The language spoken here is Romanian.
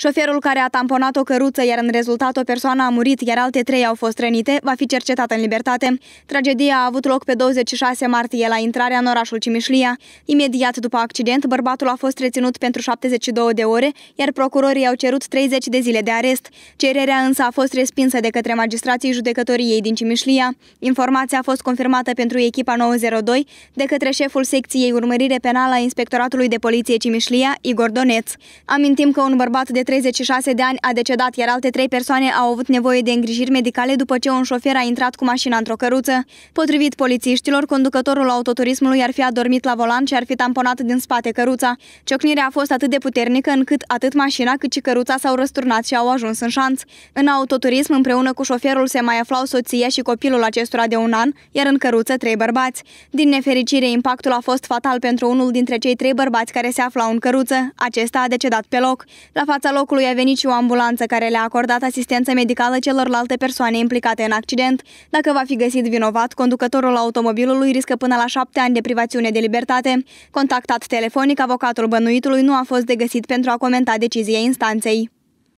Șoferul care a tamponat o căruță, iar în rezultat o persoană a murit, iar alte trei au fost rănite, va fi cercetat în libertate. Tragedia a avut loc pe 26 martie la intrarea în orașul Cimișlia. Imediat după accident, bărbatul a fost reținut pentru 72 de ore, iar procurorii au cerut 30 de zile de arest. Cererea însă a fost respinsă de către magistrații judecătoriei din Cimișlia. Informația a fost confirmată pentru echipa 902 de către șeful secției urmărire penală a Inspectoratului de Poliție Cimișlia, Igor Doneț. Amintim că un bărbat de 36 de ani a decedat, iar alte trei persoane au avut nevoie de îngrijiri medicale după ce un șofer a intrat cu mașina într-o căruță. Potrivit polițiștilor, conducătorul autoturismului ar fi adormit la volan și ar fi tamponat din spate căruța. Ciocnirea a fost atât de puternică încât atât mașina cât și căruța s-au răsturnat și au ajuns în șanț. În autoturism, împreună cu șoferul, se mai aflau soția și copilul acestora de un an, iar în căruță trei bărbați. Din nefericire, impactul a fost fatal pentru unul dintre cei trei bărbați care se aflau în căruță. Acesta a decedat pe loc. La fața locului a venit și o ambulanță care le-a acordat asistență medicală celorlalte persoane implicate în accident. Dacă va fi găsit vinovat, conducătorul automobilului riscă până la șapte ani de privațiune de libertate. Contactat telefonic, avocatul bănuitului nu a fost de găsit pentru a comenta decizia instanței.